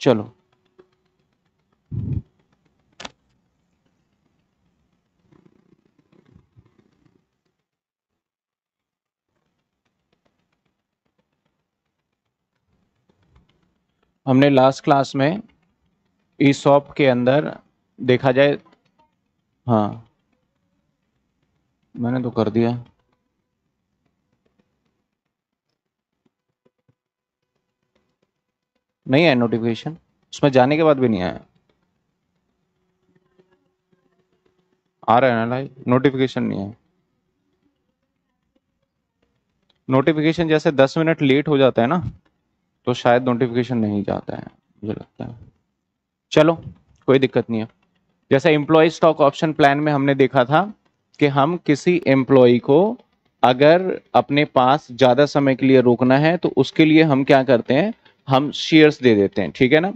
चलो हमने last class में ई शॉप के अंदर देखा जाए हाँ मैंने तो कर दिया नहीं आया नोटिफिकेशन उसमें जाने के बाद भी नहीं आया आ रहा है ना लाइव नोटिफिकेशन नहीं है नोटिफिकेशन जैसे दस मिनट लेट हो जाता है ना तो शायद नोटिफिकेशन नहीं जाता है मुझे लगता है चलो कोई दिक्कत नहीं है जैसे एम्प्लॉय स्टॉक ऑप्शन प्लान में हमने देखा था कि हम किसी एम्प्लॉय को अगर अपने पास ज़्यादा समय के लिए रोकना है तो उसके लिए हम क्या करते हैं हम शेयर्स दे देते हैं ठीक है ना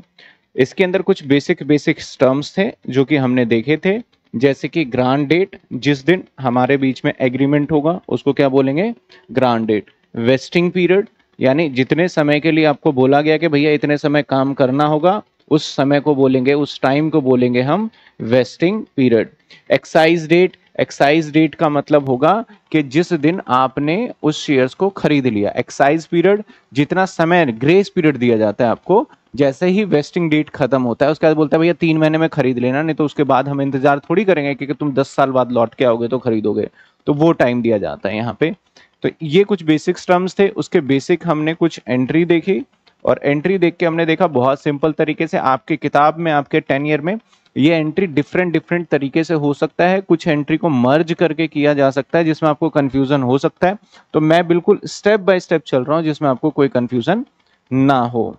इसके अंदर कुछ बेसिक बेसिक टर्म्स थे जो कि हमने देखे थे जैसे कि ग्रांड डेट जिस दिन हमारे बीच में एग्रीमेंट होगा उसको क्या बोलेंगे ग्रांड डेट वेस्टिंग पीरियड यानी जितने समय के लिए आपको बोला गया कि भैया इतने समय काम करना होगा उस समय को बोलेंगे उस टाइम को बोलेंगे हम vesting period exercise date exercise date का मतलब होगा कि जिस दिन आपने उस शेयर्स को खरीद लिया एक्साइज पीरियड जितना समय ग्रेस पीरियड दिया जाता है आपको जैसे ही वेस्टिंग डेट खत्म होता है उसके बाद बोलते हैं भैया तीन महीने में खरीद लेना नहीं तो उसके बाद हम इंतजार थोड़ी करेंगे क्योंकि तुम दस साल बाद लौट के आओगे तो खरीदोगे तो वो टाइम दिया जाता है यहाँ पे तो ये कुछ बेसिक्स टर्म्स थे उसके बेसिक हमने कुछ एंट्री देखी और एंट्री देख के हमने देखा बहुत सिंपल तरीके से आपके किताब में आपके टेन ईयर में ये एंट्री डिफरेंट डिफरेंट तरीके से हो सकता है कुछ एंट्री को मर्ज करके किया जा सकता है जिसमें आपको कन्फ्यूजन हो सकता है तो मैं बिल्कुल स्टेप बाय स्टेप चल रहा हूँ जिसमें आपको कोई कन्फ्यूजन ना हो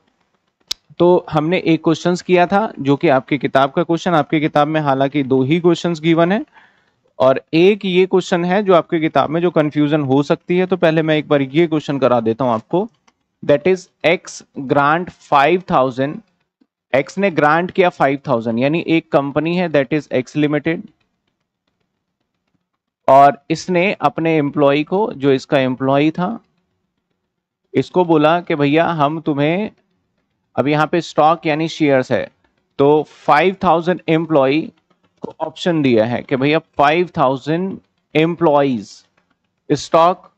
तो हमने एक क्वेश्चन किया था जो कि आपकी किताब का क्वेश्चन आपकी किताब में हालांकि दो ही क्वेश्चन गिवन है और एक ये क्वेश्चन है जो आपके किताब में जो कंफ्यूजन हो सकती है तो पहले मैं एक बार ये क्वेश्चन करा देता हूं आपको that is X grant five thousand X ने ग्रांट किया फाइव थाउजेंड यानी एक कंपनी है दैट इज एक्स लिमिटेड और इसने अपने एम्प्लॉय को जो इसका एम्प्लॉय था इसको बोला कि भैया हम तुम्हें अब यहां पे स्टॉक यानी शेयर्स है तो 5000 थाउजेंड एम्प्लॉय को ऑप्शन दिया है कि भैया 5000 thousand employees stock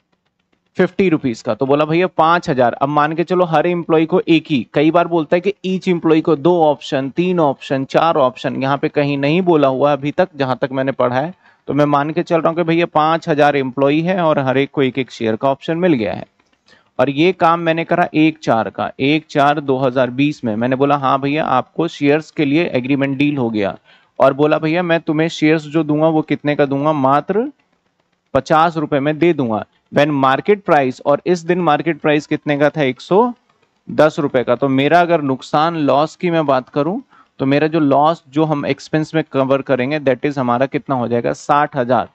fifty rupees का तो बोला भैया पांच हजार अब मान के चलो हर एम्प्लॉय को एक ही कई बार बोलता है कि ईच एम्प्लॉय को दो ऑप्शन तीन ऑप्शन चार ऑप्शन यहाँ पे कहीं नहीं बोला हुआ अभी तक जहां तक मैंने पढ़ा है तो मैं मान के चल रहा हूँ कि भैया पांच हजार एम्प्लॉय है और हर एक को एक एक शेयर का ऑप्शन मिल गया है और ये काम मैंने करा एक चार का एक चार दो में मैंने बोला हाँ भैया आपको शेयर्स के लिए एग्रीमेंट डील हो गया और बोला भैया मैं तुम्हें शेयर्स जो दूंगा वो कितने का दूंगा मात्र पचास रुपए में दे दूंगा वेन मार्केट प्राइस और इस दिन मार्केट प्राइस कितने का था एक सौ दस रुपए का तो मेरा अगर नुकसान लॉस की मैं बात करूं तो मेरा जो लॉस जो हम एक्सपेंस में कवर करेंगे दैट इज हमारा कितना हो जाएगा साठ हजार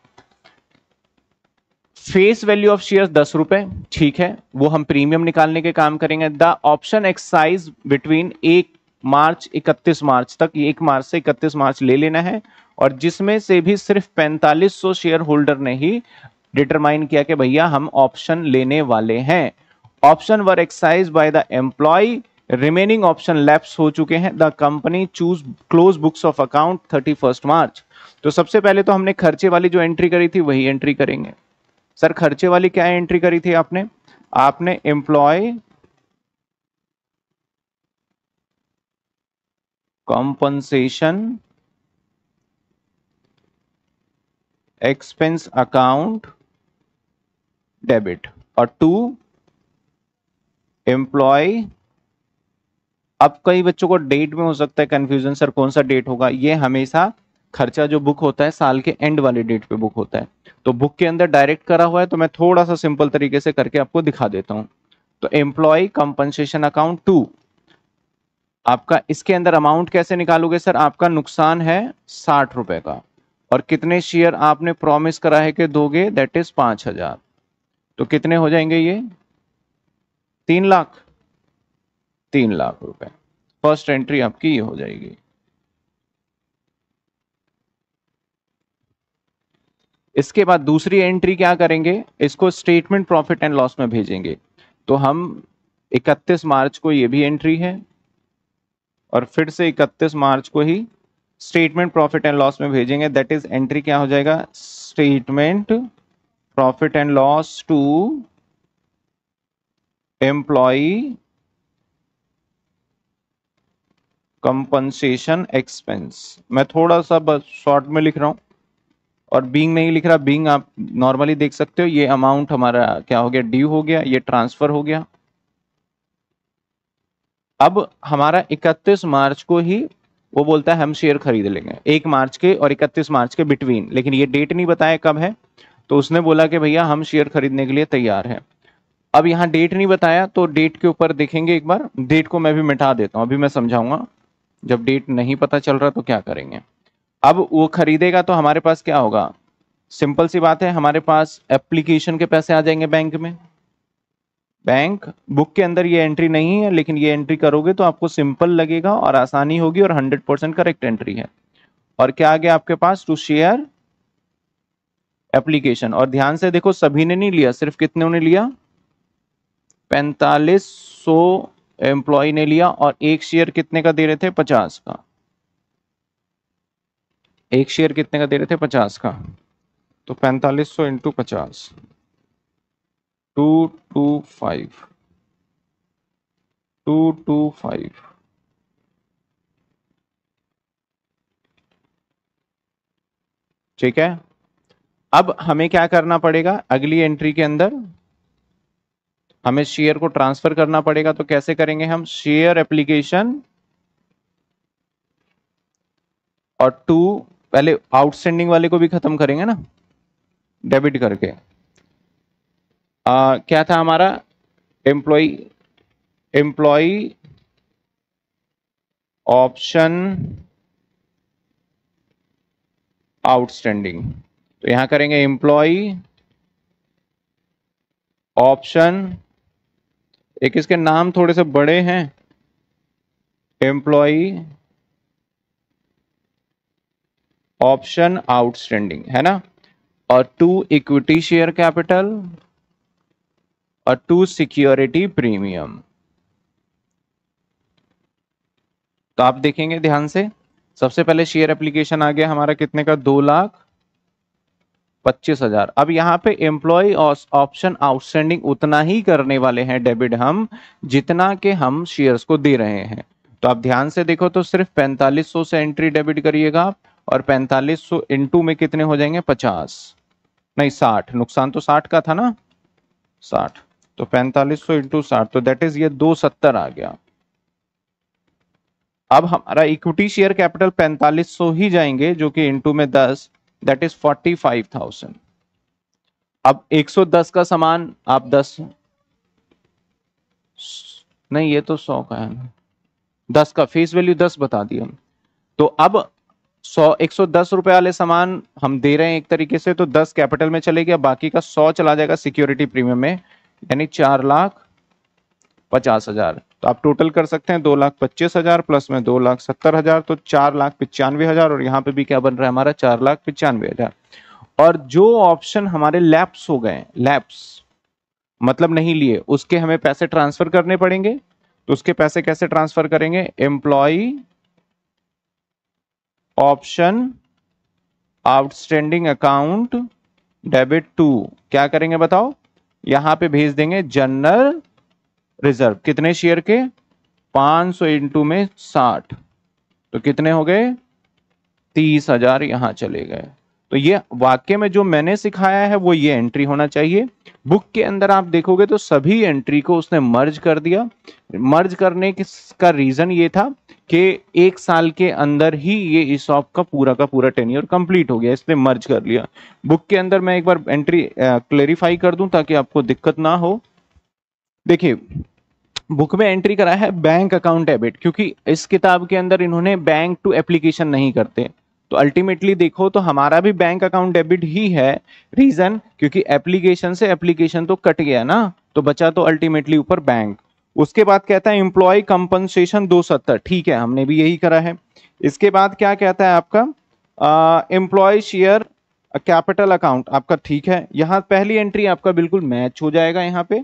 फेस वैल्यू ऑफ शेयर दस रुपए ठीक है वो हम प्रीमियम निकालने के काम करेंगे द ऑप्शन एक्सरसाइज बिटवीन एक मार्च 31 मार्च तक एक मार्च से 31 मार्च ले लेना है और जिसमें से भी सिर्फ 4500 शेयर होल्डर ने ही डिटरमाइन किया कि भैया हम ऑप्शन लेने वाले हैं option were exercise by the employee remaining option lapse हो चुके हैं the company choose close books of account thirty first March तो सबसे पहले तो हमने खर्चे वाली जो एंट्री करी थी वही एंट्री करेंगे सर खर्चे वाली क्या एंट्री करी थी आपने आपने employee compensation expense account debit और टू एम्प्लॉय अब कई बच्चों को डेट में हो सकता है कंफ्यूजन सर कौन सा डेट होगा ये हमेशा खर्चा जो बुक होता है साल के एंड वाले डेट पे बुक होता है तो बुक के अंदर डायरेक्ट करा हुआ है तो मैं थोड़ा सा सिंपल तरीके से करके आपको दिखा देता हूं तो एम्प्लॉय कंपनसेशन अकाउंट टू आपका इसके अंदर अमाउंट कैसे निकालोगे सर आपका नुकसान है साठ रुपए का और कितने शेयर आपने प्रॉमिस करा है कि दोगे दैट इज पांच हजार तो कितने हो जाएंगे ये तीन लाख तीन लाख रुपए फर्स्ट एंट्री आपकी ये हो जाएगी इसके बाद दूसरी एंट्री क्या करेंगे इसको स्टेटमेंट प्रॉफिट एंड लॉस में भेजेंगे तो हम 31 मार्च को ये भी एंट्री है और फिर से 31 मार्च को ही स्टेटमेंट प्रॉफिट एंड लॉस में भेजेंगे दैट इज एंट्री क्या हो जाएगा statement profit and loss to employee compensation expense मैं थोड़ा सा बस शॉर्ट में लिख रहा हूँ और बींग नहीं लिख रहा बींग आप नॉर्मली देख सकते हो ये अमाउंट हमारा क्या हो गया ड्यू हो गया ये ट्रांसफर हो गया अब हमारा 31 मार्च को ही वो बोलता है हम शेयर खरीद लेंगे एक मार्च के और 31 मार्च के बिटवीन लेकिन ये डेट नहीं बताया कब है तो उसने बोला कि भैया हम शेयर खरीदने के लिए तैयार हैं अब यहाँ डेट नहीं बताया तो डेट के ऊपर देखेंगे एक बार डेट को मैं भी मिटा देता हूँ अभी मैं समझाऊंगा जब डेट नहीं पता चल रहा तो क्या करेंगे अब वो खरीदेगा तो हमारे पास क्या होगा सिंपल सी बात है हमारे पास एप्लीकेशन के पैसे आ जाएंगे बैंक में बैंक बुक के अंदर ये एंट्री नहीं है लेकिन ये एंट्री करोगे तो आपको सिंपल लगेगा और आसानी होगी और 100 परसेंट करेक्ट एंट्री है और क्या आ गया आपके पास टू शेयर एप्लीकेशन और ध्यान से देखो सभी ने नहीं लिया सिर्फ कितने ने लिया पैंतालीस सौ एम्प्लॉय ने लिया और एक शेयर कितने का दे रहे थे पचास का एक शेयर कितने का दे रहे थे पचास का तो पैंतालीस सौ इंटू पचास two two five two two five ठीक है अब हमें क्या करना पड़ेगा अगली एंट्री के अंदर हमें शेयर को ट्रांसफर करना पड़ेगा तो कैसे करेंगे हम शेयर एप्लीकेशन और टू पहले आउटस्टैंडिंग वाले को भी खत्म करेंगे ना डेबिट करके आ, क्या था हमारा एम्प्लॉय एम्प्लॉय ऑप्शन आउटस्टैंडिंग तो यहां करेंगे एम्प्लॉय ऑप्शन एक इसके नाम थोड़े से बड़े हैं एम्प्लॉई ऑप्शन आउटस्टैंडिंग है ना और टू इक्विटी शेयर कैपिटल और टू सिक्योरिटी प्रीमियम तो आप देखेंगे ध्यान से सबसे पहले शेयर एप्लीकेशन आ गया हमारा कितने का दो लाख पच्चीस हजार अब यहाँ पे एम्प्लॉय ऑप्शन आउटस्टैंडिंग उतना ही करने वाले हैं डेबिट हम जितना के हम शेयर्स को दे रहे हैं तो आप ध्यान से देखो तो सिर्फ पैंतालीस सौ से एंट्री डेबिट करिएगा और पैंतालीस सौ में कितने हो जाएंगे पचास नहीं साठ नुकसान तो साठ का था ना साठ तो पैंतालीस सौ इंटू साठ तो दैट इज ये दो सत्तर आ गया अब हमारा इक्विटी शेयर कैपिटल पैंतालीस सौ ही जाएंगे जो कि इंटू में दस that is forty five thousand अब 110 का सामान आप 10 नहीं ये तो 100 का है दस का फेस वैल्यू 10 बता दिया तो अब 100 110 रुपए वाले सामान हम दे रहे हैं एक तरीके से तो 10 कैपिटल में चले गया बाकी का 100 चला जाएगा सिक्योरिटी प्रीमियम में यानी चार लाख पचास हजार तो आप टोटल कर सकते हैं दो लाख पच्चीस हजार प्लस में दो लाख सत्तर हजार तो चार लाख पिचानवे हजार और यहाँ पे भी क्या बन रहा है हमारा चार लाख पिचानवे हजार और जो ऑप्शन हमारे लैप्स हो गए लैप्स मतलब नहीं लिए उसके हमें पैसे ट्रांसफर करने पड़ेंगे तो उसके पैसे कैसे ट्रांसफर करेंगे employee option outstanding account debit to क्या करेंगे बताओ यहां पे भेज देंगे जनरल रिजर्व कितने शेयर के 500 सौ इंटू में साठ तो कितने हो गए तीस हजार यहां चले गए तो ये वाक्य में जो मैंने सिखाया है वो ये एंट्री होना चाहिए बुक के अंदर आप देखोगे तो सभी एंट्री को उसने मर्ज कर दिया मर्ज करने का रीजन ये था कि एक साल के अंदर ही ये इस ऑफ का पूरा का पूरा टेन्योर कंप्लीट हो गया इसने मर्ज कर लिया बुक के अंदर मैं एक बार एंट्री क्लेरिफाई कर दूं ताकि आपको दिक्कत ना हो देखिए बुक में एंट्री करा है बैंक अकाउंट डेबिट क्योंकि इस किताब के अंदर इन्होंने बैंक टू एप्लीकेशन नहीं करते तो अल्टीमेटली देखो तो हमारा भी बैंक अकाउंट डेबिट ही है रीजन क्योंकि एप्लीकेशन से एप्लीकेशन तो कट गया ना तो बचा तो अल्टीमेटली ऊपर बैंक उसके बाद कहता है एम्प्लॉय कंपनसेशन दो ठीक है हमने भी यही करा है इसके बाद क्या कहता है आपका एम्प्लॉय शेयर कैपिटल अकाउंट आपका ठीक है यहाँ पहली एंट्री आपका बिल्कुल मैच हो जाएगा यहाँ पे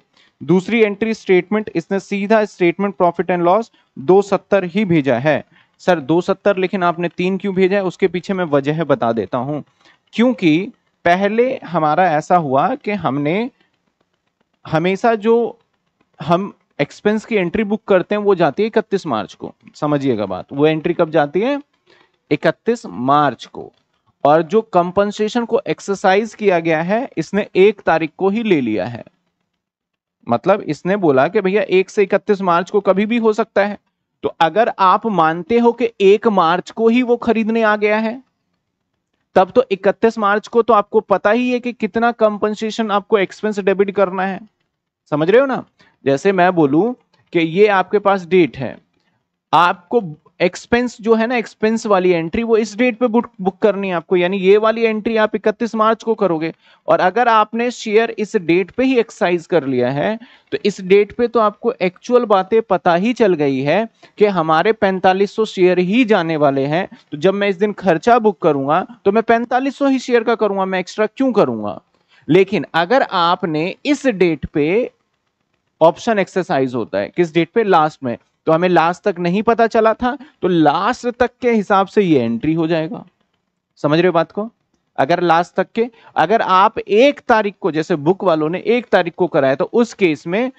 दूसरी एंट्री स्टेटमेंट इसने सीधा स्टेटमेंट प्रॉफिट एंड लॉस दो सत्तर ही भेजा है सर दो सत्तर लेकिन आपने तीन क्यों भेजा है उसके पीछे मैं वजह बता देता हूं क्योंकि पहले हमारा ऐसा हुआ कि हमने हमेशा जो हम एक्सपेंस की एंट्री बुक करते हैं वो जाती है इकतीस मार्च को समझिएगा बात वो एंट्री कब जाती है इकतीस मार्च को और जो कंपनसेशन को एक्सरसाइज किया गया है इसने एक तारीख को ही ले लिया है मतलब इसने बोला कि भैया एक से इकतीस मार्च को कभी भी हो सकता है तो अगर आप मानते हो कि एक मार्च को ही वो खरीदने आ गया है तब तो 31 मार्च को तो आपको पता ही है कि कितना कंपनसेशन आपको एक्सपेंस डेबिट करना है समझ रहे हो ना जैसे मैं बोलूं कि ये आपके पास डेट है आपको एक्सपेंस जो है ना एक्सपेंस वाली एंट्री वो इस डेट पे बुक बुक करनी है आपको यानी ये वाली एंट्री आप 31 मार्च को करोगे और अगर आपने शेयर इस डेट पे ही एक्साइज कर लिया है तो इस डेट पे तो आपको एक्चुअल बातें पता ही चल गई है कि हमारे 4500 शेयर ही जाने वाले हैं तो जब मैं इस दिन खर्चा बुक करूंगा तो मैं पैंतालीस ही शेयर का करूंगा मैं एक्स्ट्रा क्यों करूंगा लेकिन अगर आपने इस डेट पे ऑप्शन एक्सरसाइज होता है किस डेट पे लास्ट में तो हमें लास्ट तक नहीं पता चला था तो लास्ट तक के हिसाब से ये एंट्री हो जाएगा समझ रहे हो बात को अगर लास्ट तक के अगर आप एक तारीख को जैसे बुक वालों ने एक तारीख को कराया तो उस केस में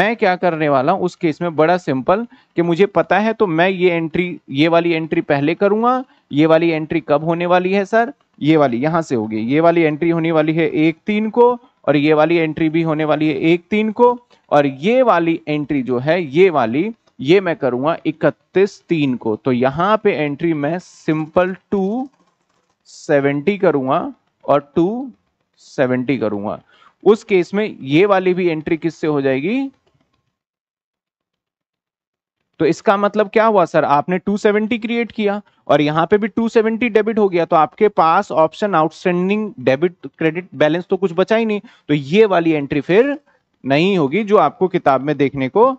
मैं क्या करने वाला हूं उस केस में बड़ा सिंपल कि मुझे पता है तो मैं ये एंट्री ये वाली एंट्री पहले करूंगा ये वाली एंट्री कब होने वाली है सर ये वाली यहां से होगी ये वाली एंट्री होने वाली है एक तीन को और ये वाली एंट्री भी होने वाली है एक तीन को और ये वाली एंट्री जो है ये वाली ये मैं करूंगा इकतीस तीन को तो यहां पे एंट्री मैं सिंपल टू सेवेंटी करूंगा और टू सेवेंटी करूंगा उस केस में ये वाली भी एंट्री किससे हो जाएगी तो इसका मतलब क्या हुआ सर आपने 270 क्रिएट किया और यहां पे भी 270 डेबिट हो गया तो आपके पास option outstanding debit credit balance तो कुछ बचा ही नहीं तो ये वाली एंट्री फिर नहीं होगी जो आपको किताब में देखने को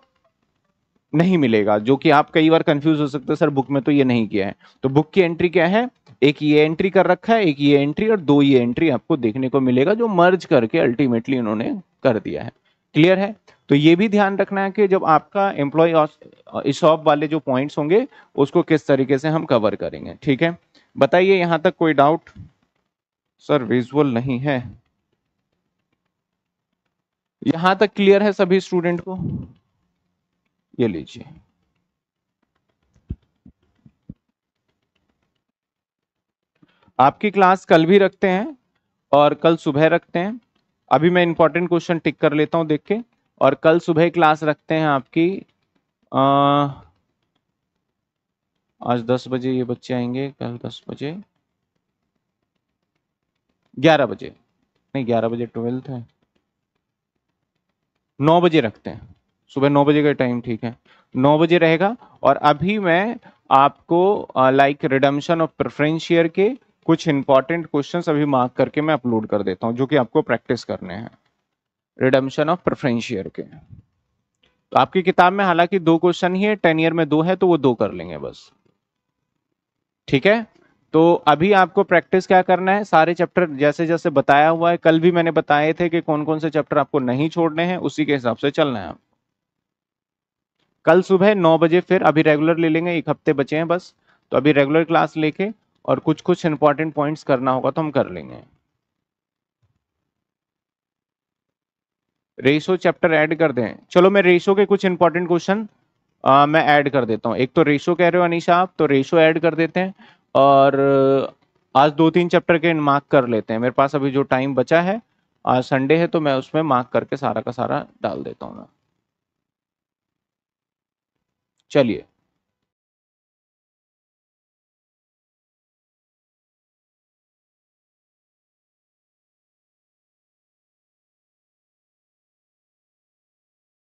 नहीं मिलेगा जो कि आप कई बार कंफ्यूज हो सकते हैं सर बुक में तो ये नहीं किया है तो बुक की एंट्री क्या है एक ये एंट्री कर रखा है एक ये एंट्री और दो ये एंट्री आपको देखने को मिलेगा जो मर्ज करके अल्टीमेटली उन्होंने कर दिया है क्लियर है तो ये भी ध्यान रखना है कि जब आपका एम्प्लॉय शॉप वाले जो पॉइंट्स होंगे उसको किस तरीके से हम कवर करेंगे ठीक है बताइए यहां तक कोई डाउट सर विजुअल नहीं है यहां तक क्लियर है सभी स्टूडेंट को ये लीजिए आपकी क्लास कल भी रखते हैं और कल सुबह रखते हैं अभी मैं इंपॉर्टेंट क्वेश्चन टिक कर लेता हूं देख के और कल सुबह क्लास रखते हैं आपकी आ, आज 10 बजे ये बच्चे आएंगे कल 10 बजे 11 बजे नहीं 11 बजे ट्वेल्थ है 9 बजे रखते हैं सुबह नौ बजे का टाइम ठीक है नौ बजे रहेगा और अभी मैं आपको like redemption of preference share के कुछ इंपॉर्टेंट क्वेश्चंस अभी मार्क करके मैं अपलोड कर देता हूं जो कि आपको प्रैक्टिस करने हैं रिडम्शन ऑफ प्रेफरेंस शेयर के तो आपकी किताब में हालांकि दो क्वेश्चन ही है टेन ईयर में दो है तो वो दो कर लेंगे बस ठीक है तो अभी आपको प्रैक्टिस क्या करना है सारे चैप्टर जैसे जैसे बताया हुआ है कल भी मैंने बताए थे कि कौन कौन से चैप्टर आपको नहीं छोड़ने हैं उसी के हिसाब से चलना है कल सुबह नौ बजे फिर अभी रेगुलर ले लेंगे एक हफ्ते बचे हैं बस तो अभी रेगुलर क्लास लेके और कुछ कुछ इंपॉर्टेंट पॉइंट्स करना होगा तो हम कर लेंगे रेशो चैप्टर ऐड कर दें चलो मैं रेशो के कुछ इंपॉर्टेंट क्वेश्चन मैं ऐड कर देता हूँ एक तो रेशो कह रहे हो अनिशा आप तो रेशो ऐड कर देते हैं और आज दो तीन चैप्टर के मार्क कर लेते हैं मेरे पास अभी जो टाइम बचा है आज संडे है तो मैं उसमें मार्क करके सारा का सारा डाल देता हूँ मैं चलिए